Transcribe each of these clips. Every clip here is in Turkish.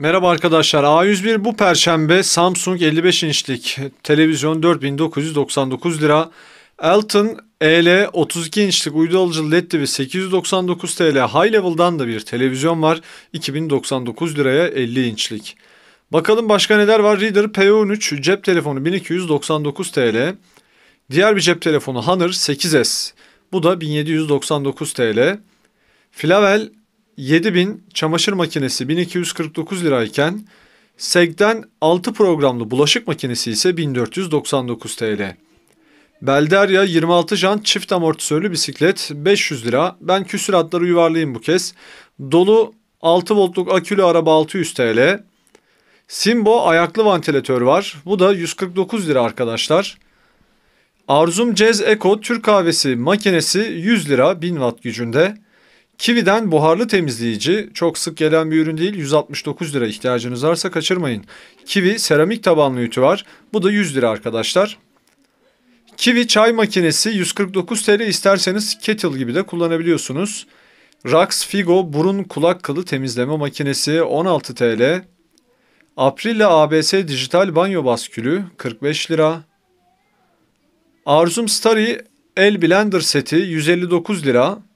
Merhaba arkadaşlar. A101 bu perşembe Samsung 55 inçlik televizyon 4999 lira. Elton EL 32 inçlik uydu alıcı LED TV 899 TL high level'dan da bir televizyon var. 2099 liraya 50 inçlik. Bakalım başka neler var? Reader p 13 cep telefonu 1299 TL. Diğer bir cep telefonu Honor 8S. Bu da 1799 TL. Flavel 7000 çamaşır makinesi 1249 lirayken SEG'den 6 programlı bulaşık makinesi ise 1499 TL. Belderya 26 jant çift amortisörlü bisiklet 500 lira. Ben küsüratları yuvarlayayım bu kez. Dolu 6 voltluk akülü araba 600 TL. Simbo ayaklı vantilatör var. Bu da 149 lira arkadaşlar. Arzum Cez Eco Türk kahvesi makinesi 100 lira 1000 watt gücünde. Kiwi'den buharlı temizleyici çok sık gelen bir ürün değil 169 lira ihtiyacınız varsa kaçırmayın. Kiwi seramik tabanlı ütü var bu da 100 lira arkadaşlar. Kiwi çay makinesi 149 TL isterseniz kettle gibi de kullanabiliyorsunuz. Rax Figo burun kulak kılı temizleme makinesi 16 TL. Aprilla ABS dijital banyo baskülü 45 lira. Arzum Starry el blender seti 159 lira.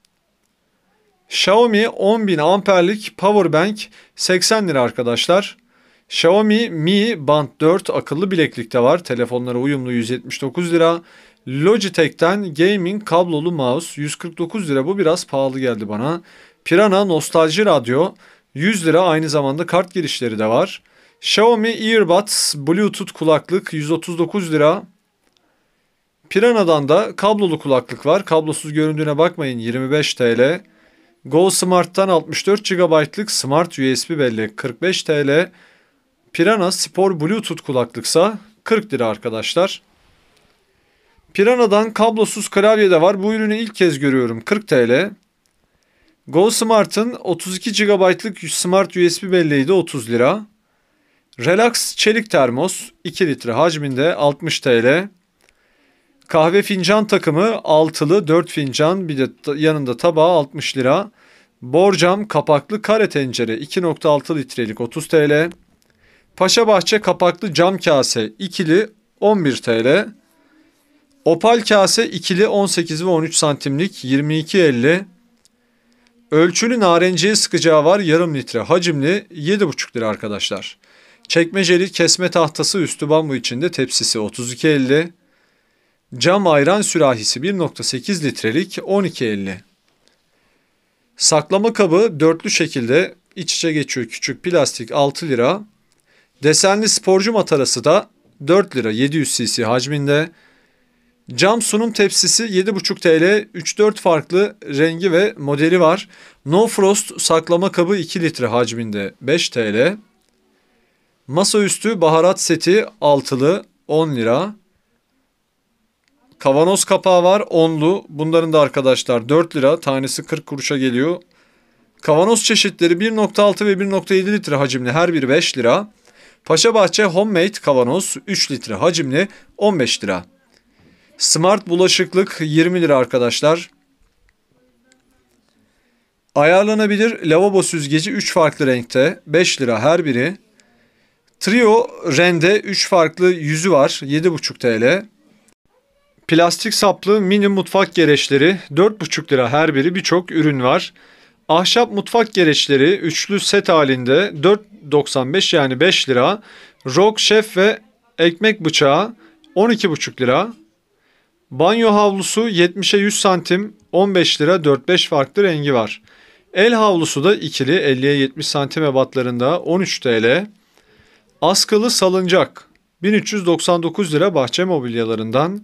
Xiaomi 10.000 amperlik power bank 80 lira arkadaşlar. Xiaomi Mi Band 4 akıllı bileklikte var. Telefonlara uyumlu 179 lira. Logitech'ten gaming kablolu mouse 149 lira. Bu biraz pahalı geldi bana. Pirana nostalji radyo 100 lira. Aynı zamanda kart girişleri de var. Xiaomi Earbuds Bluetooth kulaklık 139 lira. Pirana'dan da kablolu kulaklık var. Kablosuz göründüğüne bakmayın 25 TL. GoSmart'tan 64 GB'lık Smart USB bellek 45 TL. Pirana Spor Bluetooth kulaklıksa 40 lira arkadaşlar. Pirana'dan kablosuz klavye de var. Bu ürünü ilk kez görüyorum. 40 TL. GoSmart'ın 32 GB'lık Smart USB belleği de 30 lira. Relax çelik termos 2 litre hacminde 60 TL. Kahve fincan takımı altılı 4 fincan bir de yanında tabağı 60 lira. Borcam kapaklı kare tencere 2.6 litrelik 30 TL. Paşa Bahçe kapaklı cam kase ikili 11 TL. Opal kase ikili 18 ve 13 santimlik 22.50. Ölçülü narenciye sıkacağı var yarım litre hacimli 7.5 lira arkadaşlar. Çekmeceli kesme tahtası üstü bambu içinde tepsisi 32.50. Cam ayran sürahisi 1.8 litrelik 12.50. Saklama kabı dörtlü şekilde iç içe geçiyor küçük plastik 6 lira. Desenli sporcu matarası da 4 lira 700 cc hacminde. Cam sunum tepsisi 7,5 TL 3-4 farklı rengi ve modeli var. No Frost saklama kabı 2 litre hacminde 5 TL. Masaüstü baharat seti altılı 10 lira. Kavanoz kapağı var onlu. Bunların da arkadaşlar 4 lira tanesi 40 kuruşa geliyor. Kavanoz çeşitleri 1.6 ve 1.7 litre hacimli her biri 5 lira. Paşabahçe Homemade kavanoz 3 litre hacimli 15 lira. Smart bulaşıklık 20 lira arkadaşlar. Ayarlanabilir lavabo süzgeci 3 farklı renkte 5 lira her biri. Trio Rende 3 farklı yüzü var 7,5 TL. Plastik saplı mini mutfak gereçleri 4,5 lira her biri birçok ürün var. Ahşap mutfak gereçleri üçlü set halinde 4.95 yani 5 lira. Rock şef ve ekmek bıçağı 12,5 lira. Banyo havlusu 70'e 100 santim 15 lira 4-5 farklı rengi var. El havlusu da ikili 50'ye 70 santim ebatlarında 13 TL. Askılı salıncak 1399 lira bahçe mobilyalarından.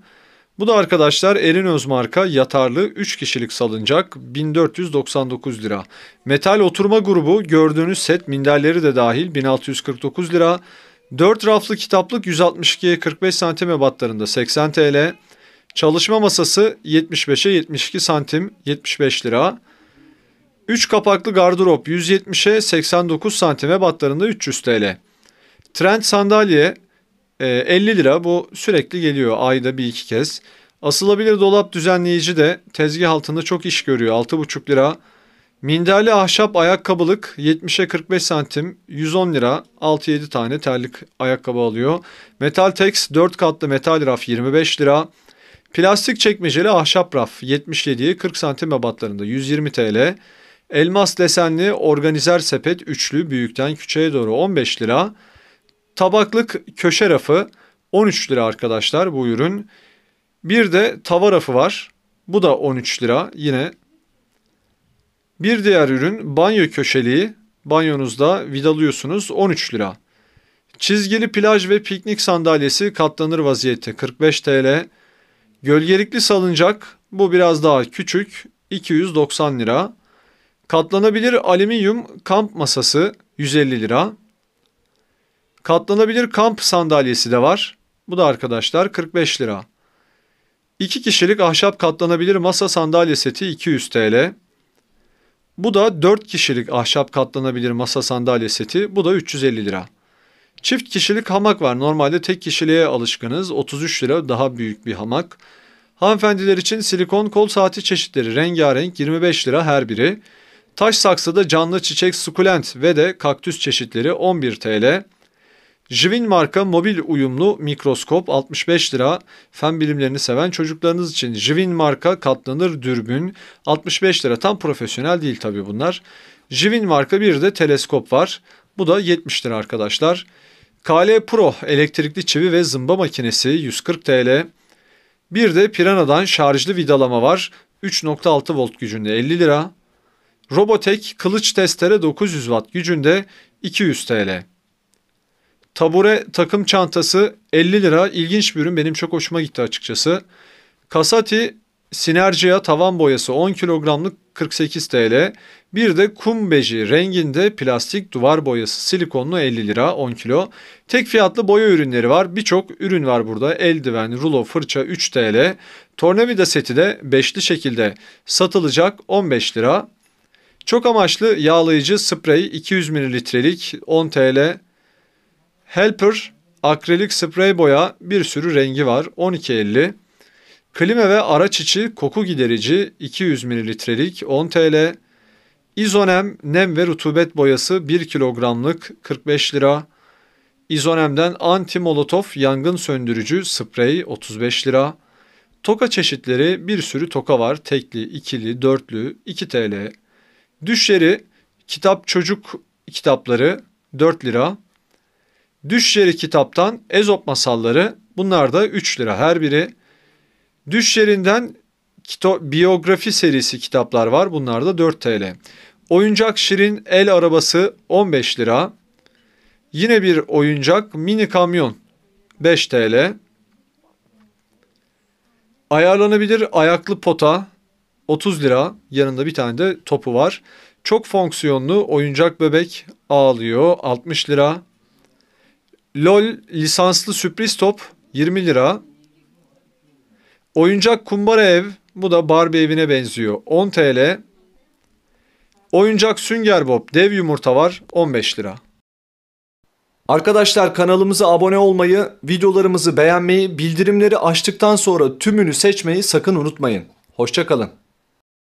Bu da arkadaşlar Erinöz marka yatarlı 3 kişilik salıncak 1499 lira. Metal oturma grubu gördüğünüz set minderleri de dahil 1649 lira. 4 raflı kitaplık 162'ye 45 santim ebatlarında 80 TL. Çalışma masası 75'e 72 santim 75 lira. 3 kapaklı gardırop 170'e 89 santime batlarında 300 TL. Trend sandalye 50 ee, lira bu sürekli geliyor ayda bir iki kez. Asılabilir dolap düzenleyici de tezgah altında çok iş görüyor 6,5 lira. Minderli ahşap ayakkabılık 70'e 45 santim 110 lira 6-7 tane terlik ayakkabı alıyor. Metal Tex 4 katlı metal raf 25 lira. Plastik çekmeceli ahşap raf 77'ye 40 santim ebatlarında 120 TL. Elmas desenli organizer sepet üçlü büyükten küçüğe doğru 15 lira. Tabaklık köşe rafı 13 lira arkadaşlar bu ürün. Bir de tava rafı var. Bu da 13 lira yine. Bir diğer ürün banyo köşeliği. Banyonuzda vidalıyorsunuz 13 lira. Çizgili plaj ve piknik sandalyesi katlanır vaziyette 45 TL. Gölgelikli salıncak bu biraz daha küçük 290 lira. Katlanabilir alüminyum kamp masası 150 lira. Katlanabilir kamp sandalyesi de var. Bu da arkadaşlar 45 lira. 2 kişilik ahşap katlanabilir masa sandalye seti 200 TL. Bu da 4 kişilik ahşap katlanabilir masa sandalye seti. Bu da 350 lira. Çift kişilik hamak var. Normalde tek kişiliğe alışkınız. 33 lira daha büyük bir hamak. Hanımefendiler için silikon kol saati çeşitleri rengarenk 25 lira her biri. Taş saksıda canlı çiçek sukulent ve de kaktüs çeşitleri 11 TL. Jivin marka mobil uyumlu mikroskop 65 lira. Fen bilimlerini seven çocuklarınız için Jivin marka katlanır dürbün 65 lira. Tam profesyonel değil tabii bunlar. Jivin marka bir de teleskop var. Bu da 70 lira arkadaşlar. KL Pro elektrikli çivi ve zımba makinesi 140 TL. Bir de Pirana'dan şarjlı vidalama var. 3.6 volt gücünde 50 lira. Robotek kılıç testere 900 watt gücünde 200 TL. Tabure takım çantası 50 lira. İlginç bir ürün. Benim çok hoşuma gitti açıkçası. Kasati Sinergia tavan boyası 10 kilogramlık 48 TL. Bir de kum beji renginde plastik duvar boyası silikonlu 50 lira 10 kilo. Tek fiyatlı boya ürünleri var. Birçok ürün var burada. Eldiven, rulo, fırça 3 TL. Tornavida seti de beşli şekilde satılacak 15 lira. Çok amaçlı yağlayıcı sprey 200 mililitrelik 10 TL Helper akrelik sprey boya bir sürü rengi var 12.50. Klima ve araç içi koku giderici 200 mililitrelik 10 TL. İzonem nem ve rutubet boyası 1 kilogramlık 45 lira. İzonem'den anti molotof yangın söndürücü sprey 35 lira. Toka çeşitleri bir sürü toka var. Tekli, ikili, dörtlü, 2 TL. Düşleri, kitap çocuk kitapları 4 lira. Düşşeri kitaptan Ezop masalları bunlar da 3 lira her biri. Düşşeri'nden biyografi serisi kitaplar var bunlar da 4 TL. Oyuncak Şirin el arabası 15 lira. Yine bir oyuncak mini kamyon 5 TL. Ayarlanabilir ayaklı pota 30 lira. Yanında bir tane de topu var. Çok fonksiyonlu oyuncak bebek ağlıyor 60 lira. LOL lisanslı sürpriz top 20 lira. Oyuncak kumbara ev. Bu da Barbie evine benziyor. 10 TL. Oyuncak sünger bob dev yumurta var 15 lira. Arkadaşlar kanalımıza abone olmayı, videolarımızı beğenmeyi, bildirimleri açtıktan sonra tümünü seçmeyi sakın unutmayın. Hoşçakalın.